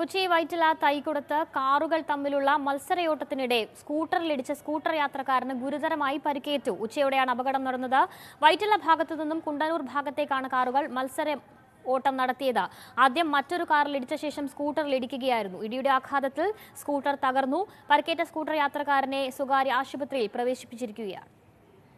കൊച്ചി വൈറ്റില തൈക്കുടത്ത് കാറുകൾ തമ്മിലുള്ള മത്സരയോട്ടത്തിനിടെ സ്കൂട്ടറിലിടിച്ച സ്കൂട്ടർ യാത്രക്കാരന് ഗുരുതരമായി പരിക്കേറ്റു ഉച്ചയോടെയാണ് അപകടം നടന്നത് വൈറ്റില ഭാഗത്തു നിന്നും കുണ്ടനൂർ ഭാഗത്തേക്കാണ് കാറുകൾ മത്സര ഓട്ടം നടത്തിയത് ആദ്യം മറ്റൊരു കാറിൽ ഇടിച്ച ശേഷം സ്കൂട്ടറിൽ ഇടിക്കുകയായിരുന്നു ഇടിയുടെ ആഘാതത്തിൽ സ്കൂട്ടർ തകർന്നു പരിക്കേറ്റ സ്കൂട്ടർ യാത്രക്കാരനെ സ്വകാര്യ ആശുപത്രിയിൽ പ്രവേശിപ്പിച്ചിരിക്കുകയാണ്